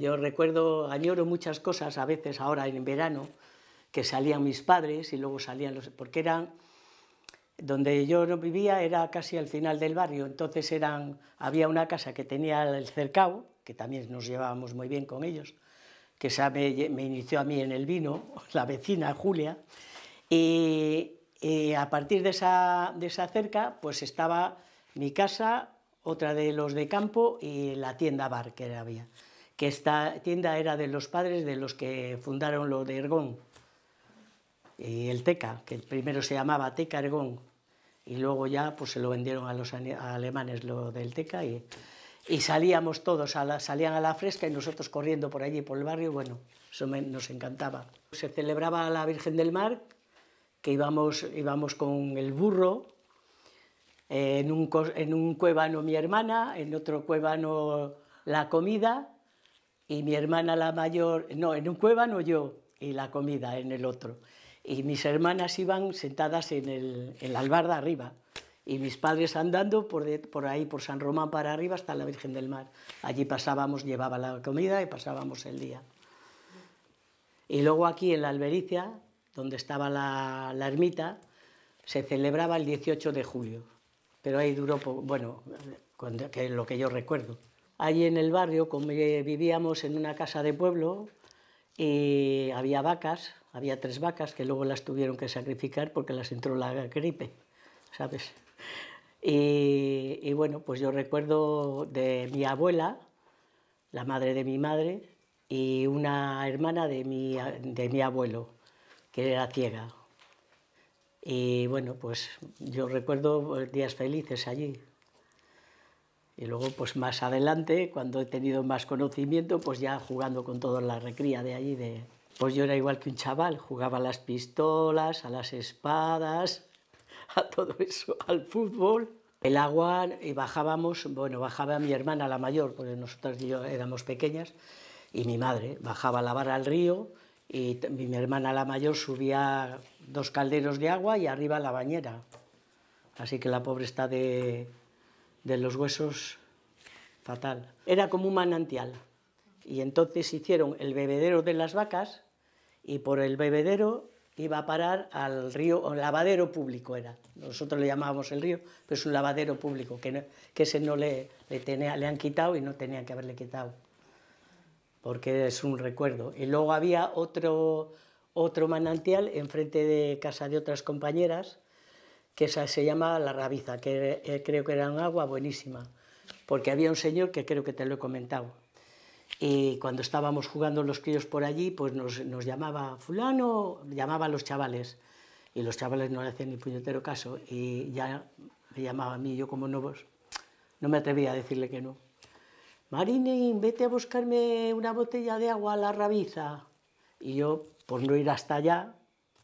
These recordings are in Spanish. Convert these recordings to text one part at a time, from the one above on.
Yo recuerdo, añoro muchas cosas a veces ahora en verano, que salían mis padres y luego salían los... porque eran... Donde yo vivía era casi al final del barrio, entonces eran, había una casa que tenía el cercado, que también nos llevábamos muy bien con ellos, que esa me, inició a mí en el vino, la vecina Julia, y, a partir de esa, de esa cerca pues estaba mi casa, otra de los de campo y la tienda bar que había que esta tienda era de los padres de los que fundaron lo de Ergón y el Teca, que primero se llamaba Teca Ergón y luego ya pues se lo vendieron a los alemanes lo del Teca y, salíamos todos, salían a la fresca y nosotros corriendo por allí, por el barrio, bueno, eso nos encantaba. Se celebraba la Virgen del Mar, que íbamos, íbamos con el burro, en, un, en mi hermana, en otro cuevano la comida, y mi hermana la mayor, no, en un cueva no yo y la comida en el otro. Y mis hermanas iban sentadas en, el, la albarda arriba y mis padres andando por, por ahí, por San Román para arriba hasta la Virgen del Mar. Allí pasábamos, llevaba la comida y pasábamos el día. Y luego aquí en la Albericia, donde estaba la, ermita, se celebraba el 18 de julio, pero ahí duró, bueno, que es lo que yo recuerdo allí en el barrio, como vivíamos en una casa de pueblo, y había vacas, había tres vacas que luego las tuvieron que sacrificar porque las entró la gripe, ¿sabes? Y, bueno, pues yo recuerdo de mi abuela, la madre de mi madre, y una hermana de de mi abuelo, que era ciega. Y bueno, pues yo recuerdo días felices allí. Y luego, pues más adelante, cuando he tenido más conocimiento, pues ya jugando con toda la recría de allí. De... Pues yo era igual que un chaval, jugaba a las pistolas, a las espadas, a todo eso, al fútbol. El agua, y bajábamos, bueno, bajaba mi hermana la mayor, porque nosotras yo éramos pequeñas, y mi madre bajaba la lavar al río, y mi hermana la mayor subía dos calderos de agua y arriba la bañera. Así que la pobre está de de los huesos fatal. Era como un manantial. Y entonces hicieron el bebedero de las vacas y por el bebedero iba a parar al río, o lavadero público era. Nosotros le llamábamos el río, pero es un lavadero público, que, que ese no le, le, le han quitado y no tenía que haberle quitado, porque es un recuerdo. Y luego había otro, otro manantial enfrente de casa de otras compañeras, que se llama la rabiza, que eh, creo que era un agua buenísima, porque había un señor que creo que te lo he comentado. Y cuando estábamos jugando los críos por allí, pues nos, llamaba fulano, llamaba a los chavales, y los chavales no le hacían ni puñetero caso, y ya me llamaba a mí, yo como novos no me atrevía a decirle que no. marine vete a buscarme una botella de agua a la rabiza. Y yo, por no ir hasta allá,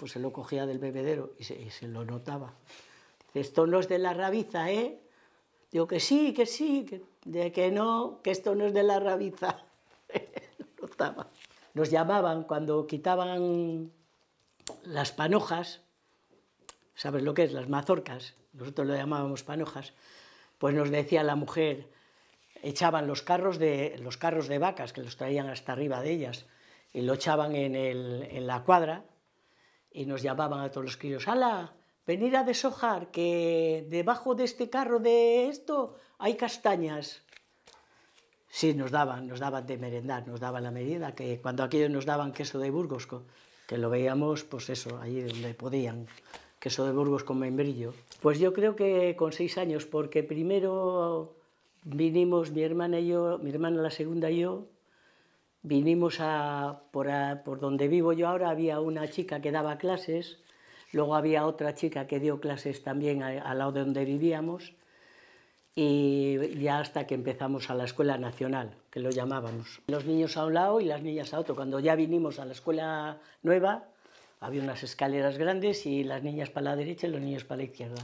pues se lo cogía del bebedero y se, lo notaba. Dice, esto no es de la rabiza, ¿eh? Digo que sí, que sí, que, de que no, que esto no es de la rabiza. lo notaba. Nos llamaban cuando quitaban las panojas, ¿sabes lo que es? Las mazorcas, nosotros lo llamábamos panojas, pues nos decía la mujer, echaban los carros de, los carros de vacas que los traían hasta arriba de ellas y lo echaban en la cuadra y nos llamaban a todos los críos, ¡Hala! Venir a deshojar, que debajo de este carro de esto hay castañas. Sí, nos daban, nos daban de merendar, nos daban la medida, que cuando aquellos nos daban queso de Burgos, que lo veíamos, pues eso, allí donde podían, queso de Burgos con membrillo. Pues yo creo que con seis años, porque primero vinimos mi hermana y yo, mi hermana la segunda y yo, Vinimos a por, por donde vivo yo ahora, había una chica que daba clases, luego había otra chica que dio clases también al lado de donde vivíamos, y ya hasta que empezamos a la escuela nacional, que lo llamábamos. Los niños a un lado y las niñas a otro. Cuando ya vinimos a la escuela nueva, había unas escaleras grandes y las niñas para la derecha y los niños para la izquierda.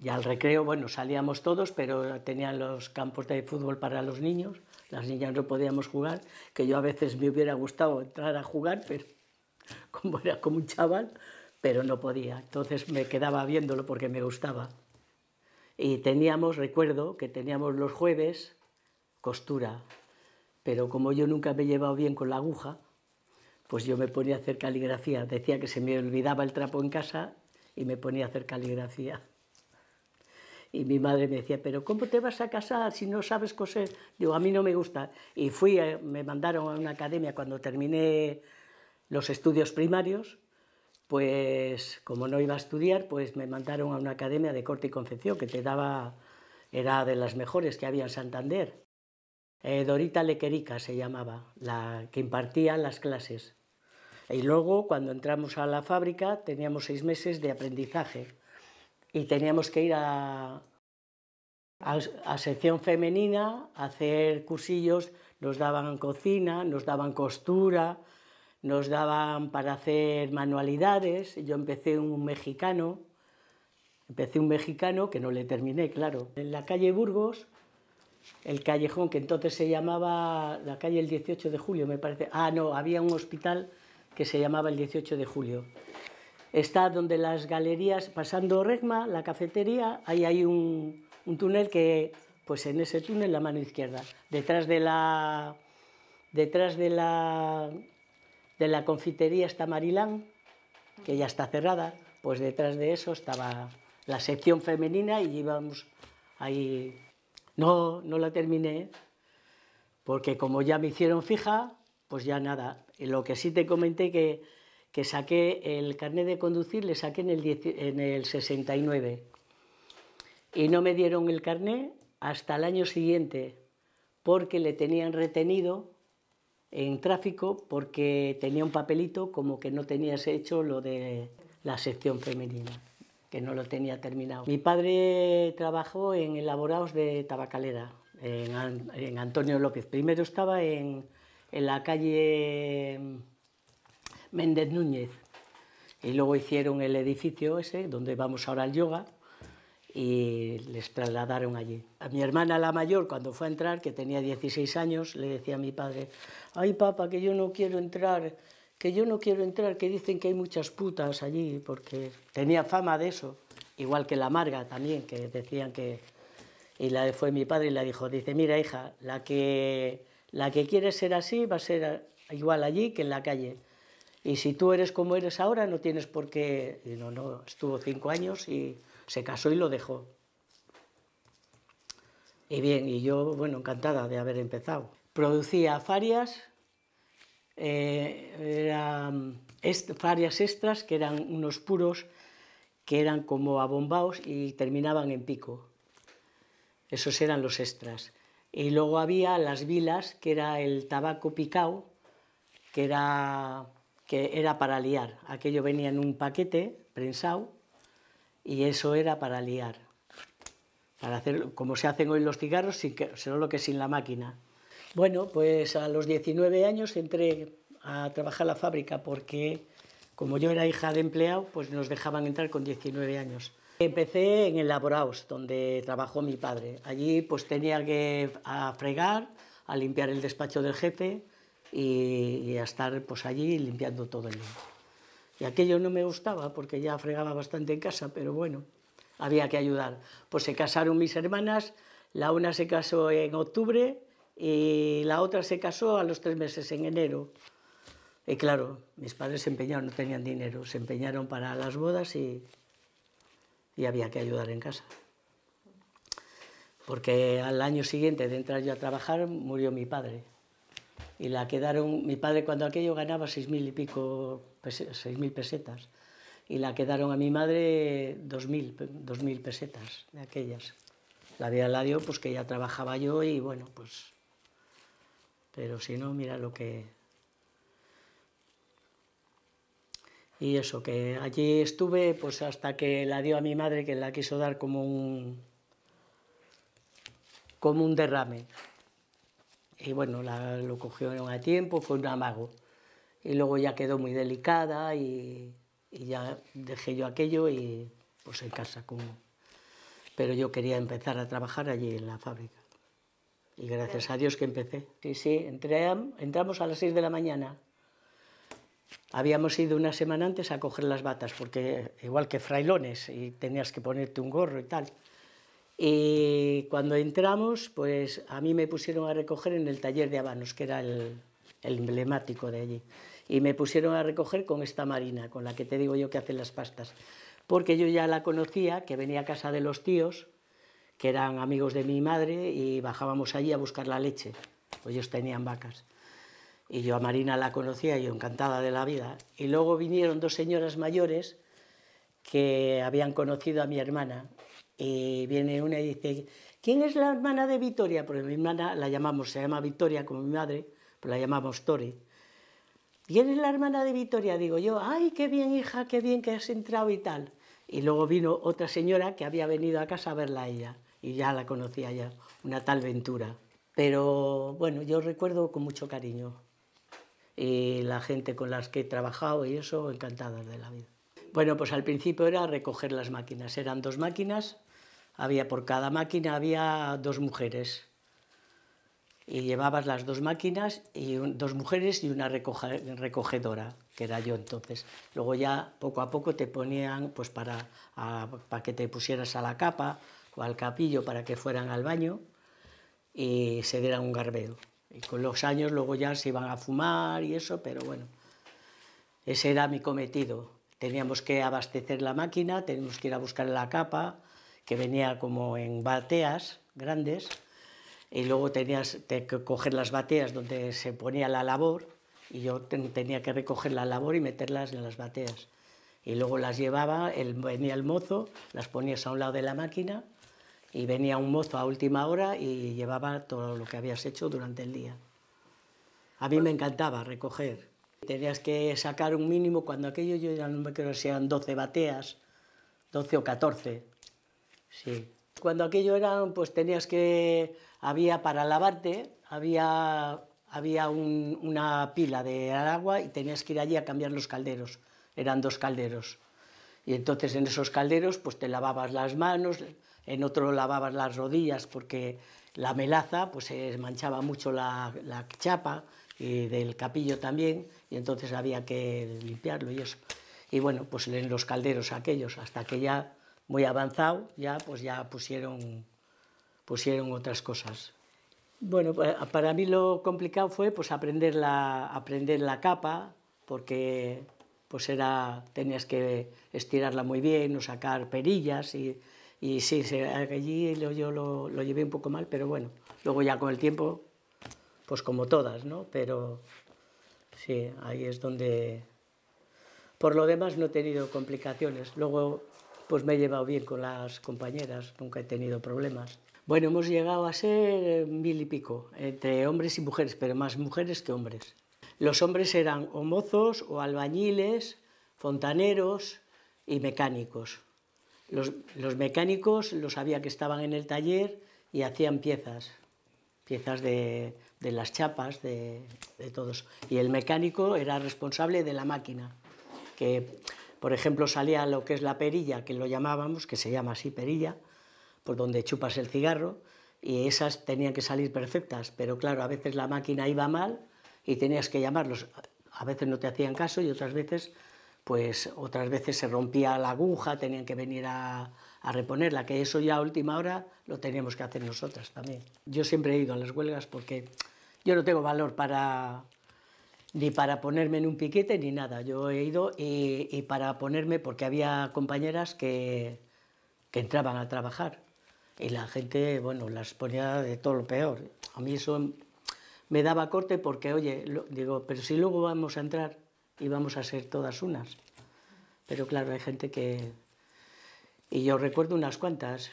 Y al recreo, bueno, salíamos todos, pero tenían los campos de fútbol para los niños, las niñas no podíamos jugar, que yo a veces me hubiera gustado entrar a jugar, pero como era como un chaval, pero no podía. Entonces me quedaba viéndolo porque me gustaba. Y teníamos, recuerdo que teníamos los jueves costura, pero como yo nunca me he llevado bien con la aguja, pues yo me ponía a hacer caligrafía. Decía que se me olvidaba el trapo en casa y me ponía a hacer caligrafía. Y mi madre me decía, pero ¿cómo te vas a casar si no sabes coser? Digo, a mí no me gusta. Y fui, eh, me mandaron a una academia cuando terminé los estudios primarios, pues como no iba a estudiar, pues me mandaron a una academia de corte y confección que te daba, era de las mejores que había en Santander. Eh, Dorita Lequerica se llamaba, la que impartía las clases. Y luego, cuando entramos a la fábrica, teníamos seis meses de aprendizaje y teníamos que ir a, a, sección femenina a hacer cursillos, nos daban cocina, nos daban costura, nos daban para hacer manualidades. Yo empecé un mexicano, empecé un mexicano que no le terminé, claro. En la calle Burgos, el callejón que entonces se llamaba la calle el 18 de julio, me parece. Ah, no, había un hospital que se llamaba el 18 de julio. Está donde las galerías, pasando Regma, la cafetería, ahí hay un, un túnel que, pues en ese túnel la mano izquierda, detrás de la, detrás de la, de la confitería está Marilán, que ya está cerrada, pues detrás de eso estaba la sección femenina y íbamos ahí. No, no la terminé, porque como ya me hicieron fija, pues ya nada. lo que sí te comenté que que saqué el carnet de conducir, le saqué en el, en el 69. Y no me dieron el carnet hasta el año siguiente, porque le tenían retenido en tráfico, porque tenía un papelito como que no tenías hecho lo de la sección femenina, que no lo tenía terminado. Mi padre trabajó en elaborados de tabacalera, en, en Antonio López. Primero estaba en, en la calle Méndez Núñez. Y luego hicieron el edificio ese, donde vamos ahora al yoga, y les trasladaron allí. A mi hermana la mayor, cuando fue a entrar, que tenía 16 años, le decía a mi padre, ay papá, que yo no quiero entrar, que yo no quiero entrar, que dicen que hay muchas putas allí, porque tenía fama de eso, igual que la amarga también, que decían que... Y la fue mi padre y la dijo, dice, mira hija, la que, la que quiere ser así va a ser igual allí que en la calle. Y si tú eres como eres ahora, no tienes por qué... no, no, estuvo cinco años y se casó y lo dejó. Y bien, y yo, bueno, encantada de haber empezado. Producía farias, eh, farias extras, que eran unos puros, que eran como abombados y terminaban en pico. Esos eran los extras. Y luego había las vilas, que era el tabaco picao, que era que era para liar. Aquello venía en un paquete prensado y eso era para liar. Para hacer como se hacen hoy los cigarros, sin solo que sin la máquina. Bueno, pues a los 19 años entré a trabajar la fábrica porque como yo era hija de empleado, pues nos dejaban entrar con 19 años. Empecé en el donde trabajó mi padre. Allí pues tenía que a fregar, a limpiar el despacho del jefe, y, a estar pues allí limpiando todo el mundo. Y aquello no me gustaba porque ya fregaba bastante en casa, pero bueno, había que ayudar. Pues se casaron mis hermanas, la una se casó en octubre y la otra se casó a los tres meses en enero. Y claro, mis padres se empeñaron, no tenían dinero, se empeñaron para las bodas y había que ayudar en casa. Porque al año siguiente de entrar yo a trabajar murió mi padre y la quedaron, mi padre cuando aquello ganaba seis mil y pico, seis mil pesetas, y la quedaron a mi madre dos mil, dos mil pesetas de aquellas. La vida la dio, pues que ya trabajaba yo y bueno, pues... Pero si no, mira lo que... Y eso, que allí estuve pues hasta que la dio a mi madre, que la quiso dar como un... como un derrame. Y bueno, la, lo cogieron a tiempo, fue un amago. Y luego ya quedó muy delicada y, y ya dejé yo aquello y pues en casa como... Pero yo quería empezar a trabajar allí en la fábrica. Y gracias a Dios que empecé. Sí, sí, entramos a las 6 de la mañana. Habíamos ido una semana antes a coger las batas, porque igual que frailones, y tenías que ponerte un gorro y tal. Y cuando entramos, pues a mí me pusieron a recoger en el taller de Habanos, que era el, emblemático de allí. Y me pusieron a recoger con esta Marina, con la que te digo yo que hacen las pastas. Porque yo ya la conocía, que venía a casa de los tíos, que eran amigos de mi madre, y bajábamos allí a buscar la leche. Pues ellos tenían vacas. Y yo a Marina la conocía, yo encantada de la vida. Y luego vinieron dos señoras mayores que habían conocido a mi hermana y eh, viene una y dice, ¿quién es la hermana de Victoria? Porque mi hermana la llamamos, se llama Victoria como mi madre, pero pues la llamamos Tori. ¿Quién es la hermana de Victoria? Digo yo, ay, qué bien hija, qué bien que has entrado y tal. Y luego vino otra señora que había venido a casa a verla a ella, y ya la conocía ya, una tal Ventura. Pero bueno, yo recuerdo con mucho cariño. Y la gente con las que he trabajado y eso, encantadas de la vida. Bueno, pues al principio era recoger las máquinas. Eran dos máquinas había por cada máquina había dos mujeres. Y llevabas las dos máquinas, y dos mujeres y una recogedora, que era yo entonces. Luego ya poco a poco te ponían pues para, para que te pusieras a la capa o al capillo para que fueran al baño y se dieran un garbeo. Y con los años luego ya se iban a fumar y eso, pero bueno, ese era mi cometido. Teníamos que abastecer la máquina, teníamos que ir a buscar la capa, que venía como en bateas grandes, y luego tenías que coger las bateas donde se ponía la labor, y yo tenía que recoger la labor y meterlas en las bateas. Y luego las llevaba, el, venía el mozo, las ponías a un lado de la máquina, y venía un mozo a última hora y llevaba todo lo que habías hecho durante el día. A mí me encantaba recoger. Tenías que sacar un mínimo, cuando aquello yo ya no me creo que sean 12 bateas, 12 o 14, Sí. Cuando aquello era, pues tenías que, había para lavarte, había, había una pila de agua y tenías que ir allí a cambiar los calderos. Eran dos calderos. Y entonces en esos calderos pues te lavabas las manos, en otro lavabas las rodillas porque la melaza pues se manchaba mucho la, la chapa y del capillo también y entonces había que limpiarlo y eso. Y bueno, pues en los calderos aquellos hasta que ya muy avanzado, ya pues ya pusieron, pusieron otras cosas. Bueno, pues, para mí lo complicado fue pues aprender la, aprender la capa, porque pues era, tenías que estirarla muy bien, o sacar perillas y, y sí, allí yo lo, lo, llevé un poco mal, pero bueno, luego ya con el tiempo, pues como todas, ¿no? Pero sí, ahí es donde... Por lo demás no he tenido complicaciones. Luego pues me he llevado bien con las compañeras, nunca he tenido problemas. Bueno, hemos llegado a ser eh, mil y pico, entre hombres y mujeres, pero más mujeres que hombres. Los hombres eran o mozos, o albañiles, fontaneros y mecánicos. Los, mecánicos los sabía que estaban en el taller y hacían piezas, piezas de, las chapas, de, de todos. Y el mecánico era responsable de la máquina, que por ejemplo, salía lo que es la perilla, que lo llamábamos, que se llama así perilla, por donde chupas el cigarro, y esas tenían que salir perfectas, pero claro, a veces la máquina iba mal y tenías que llamarlos. A veces no te hacían caso y otras veces, pues otras veces se rompía la aguja, tenían que venir a, a reponerla, que eso ya a última hora lo teníamos que hacer nosotras también. Yo siempre he ido a las huelgas porque yo no tengo valor para ni para ponerme en un piquete ni nada. Yo he ido y, para ponerme, porque había compañeras que, entraban a trabajar y la gente, bueno, las ponía de todo lo peor. A mí eso me daba corte porque, oye, digo, pero si luego vamos a entrar y vamos a ser todas unas. Pero claro, hay gente que... Y yo recuerdo unas cuantas.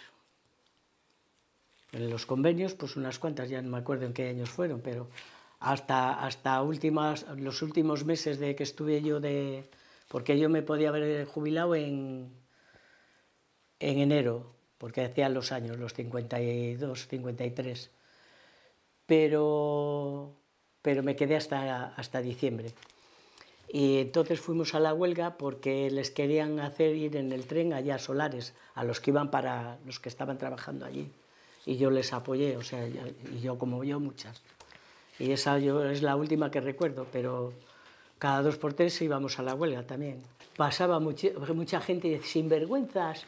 En los convenios, pues unas cuantas, ya no me acuerdo en qué años fueron, pero hasta, hasta últimas, los últimos meses de que estuve yo de... porque yo me podía haber jubilado en, en enero, porque hacían los años, los 52, 53. Pero, pero me quedé hasta, hasta diciembre. Y entonces fuimos a la huelga porque les querían hacer ir en el tren allá a Solares, a los que iban para los que estaban trabajando allí. Y yo les apoyé, o sea, y yo como yo muchas. Y esa yo es la última que recuerdo, pero cada dos por tres íbamos a la huelga también. Pasaba mucha, mucha gente sin vergüenzas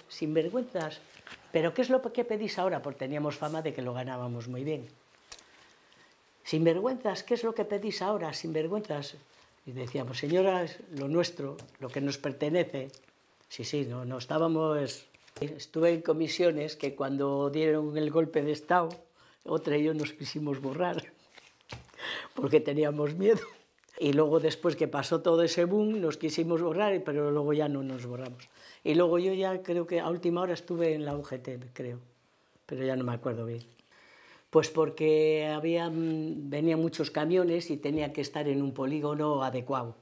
Pero ¿qué es lo que pedís ahora? Porque teníamos fama de que lo ganábamos muy bien. sin vergüenzas ¿qué es lo que pedís ahora? sin vergüenzas Y decíamos, señoras, lo nuestro, lo que nos pertenece. Sí, sí, no, no estábamos... Estuve en comisiones que cuando dieron el golpe de Estado, otra y yo nos quisimos borrar porque teníamos miedo. Y luego después que pasó todo ese boom, nos quisimos borrar, pero luego ya no nos borramos. Y luego yo ya creo que a última hora estuve en la UGT, creo, pero ya no me acuerdo bien. Pues porque había, mm, venían muchos camiones y tenía que estar en un polígono adecuado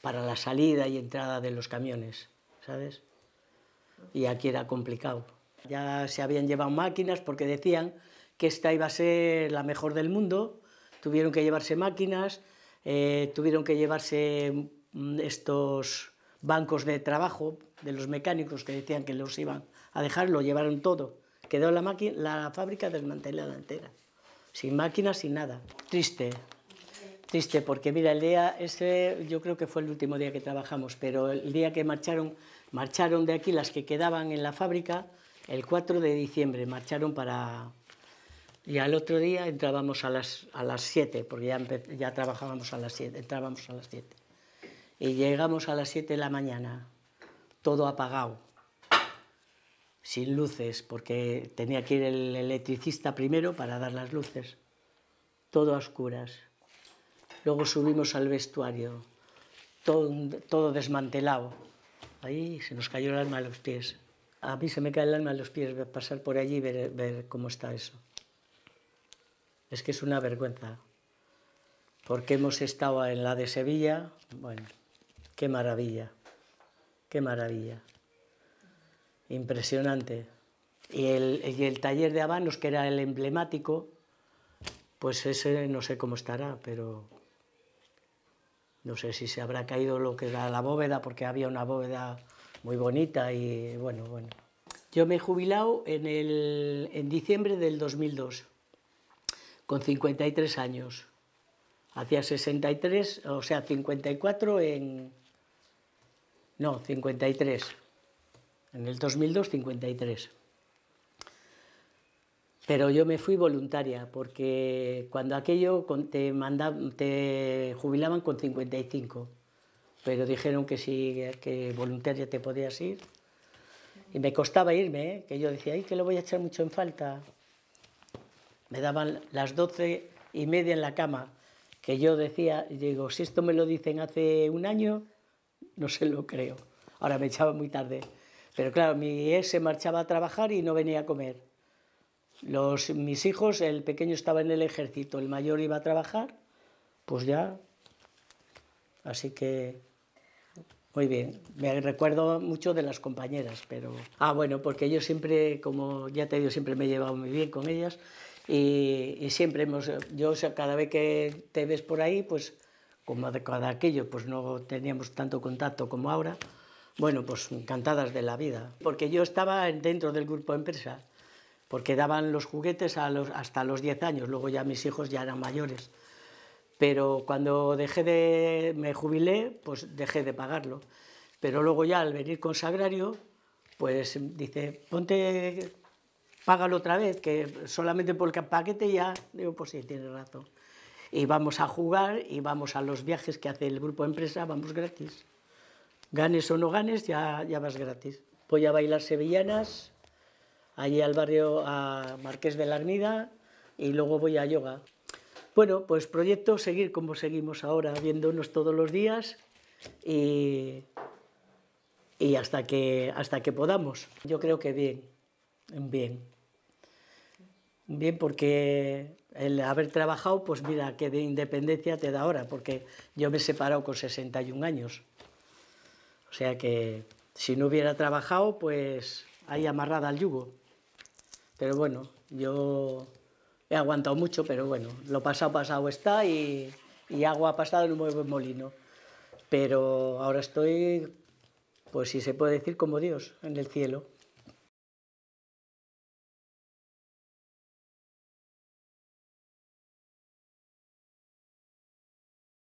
para la salida y entrada de los camiones, ¿sabes? Y aquí era complicado. Ya se habían llevado máquinas porque decían que esta iba a ser la mejor del mundo tuvieron que llevarse máquinas, eh, tuvieron que llevarse mm, estos bancos de trabajo de los mecánicos que decían que los iban a dejar, lo llevaron todo. Quedó la, la fábrica desmantelada entera, sin máquinas, sin nada. Triste, triste, porque mira, el día ese, yo creo que fue el último día que trabajamos, pero el día que marcharon, marcharon de aquí las que quedaban en la fábrica, el 4 de diciembre marcharon para, y al otro día entrábamos a las, a las 7, porque ya, ya trabajábamos a las 7, entrábamos a las 7. Y llegamos a las 7 de la mañana, todo apagado, sin luces, porque tenía que ir el electricista primero para dar las luces, todo a oscuras. Luego subimos al vestuario, todo, desmantelado. Ahí se nos cayó el alma a los pies. A mí se me cae el alma a los pies pasar por allí y ver cómo está eso. Es que es una vergüenza. Porque hemos estado en la de Sevilla, bueno, qué maravilla, qué maravilla. Impresionante. Y el, taller de Habanos, que era el emblemático, pues ese no sé cómo estará, pero no sé si se habrá caído lo que era la bóveda, porque había una bóveda muy bonita y bueno, bueno. Yo me he jubilado en, en diciembre del 2002 con 53 años. Hacía 63, o sea, 54 en... No, 53. En el 2002, 53. Pero yo me fui voluntaria, porque cuando aquello te, manda, te jubilaban con 55, pero dijeron que sí, que voluntaria te podías ir. Y me costaba irme, ¿eh? que yo decía, ay, que lo voy a echar mucho en falta me daban las doce y media en la cama, que yo decía, digo, si esto me lo dicen hace un año, no se lo creo. Ahora me echaba muy tarde. Pero claro, mi ex se marchaba a trabajar y no venía a comer. Los, mis hijos, el pequeño estaba en el ejército, el mayor iba a trabajar, pues ya. Así que, muy bien. Me recuerdo mucho de las compañeras, pero... Ah, bueno, porque yo siempre, como ya te digo, siempre me he llevado muy bien con ellas y, siempre hemos, yo cada vez que te ves por ahí, pues como de cada aquello, pues no teníamos tanto contacto como ahora, bueno, pues encantadas de la vida, porque yo estaba dentro del grupo empresa, porque daban los juguetes hasta los 10 años, luego ya mis hijos ya eran mayores, pero cuando dejé de, me jubilé, pues dejé de pagarlo, pero luego ya al venir con Sagrario, pues dice, ponte págalo otra vez, que solamente por el paquete ya, digo, pues sí, tiene razón. Y vamos a jugar y vamos a los viajes que hace el grupo de empresa, vamos gratis. Ganes o no ganes, ya, ya vas gratis. Voy a bailar sevillanas, allí al barrio a Marqués de la Arnida y luego voy a yoga. Bueno, pues proyecto seguir como seguimos ahora, viéndonos todos los días y, y hasta, que, hasta que podamos. Yo creo que bien, bien. Bien, porque el haber trabajado, pues mira, que de independencia te da ahora, porque yo me he separado con 61 años. O sea que si no hubiera trabajado, pues ahí amarrada al yugo. Pero bueno, yo he aguantado mucho, pero bueno, lo pasado, pasado está y, y agua ha pasado en un buen molino. Pero ahora estoy, pues si se puede decir, como Dios, en el cielo.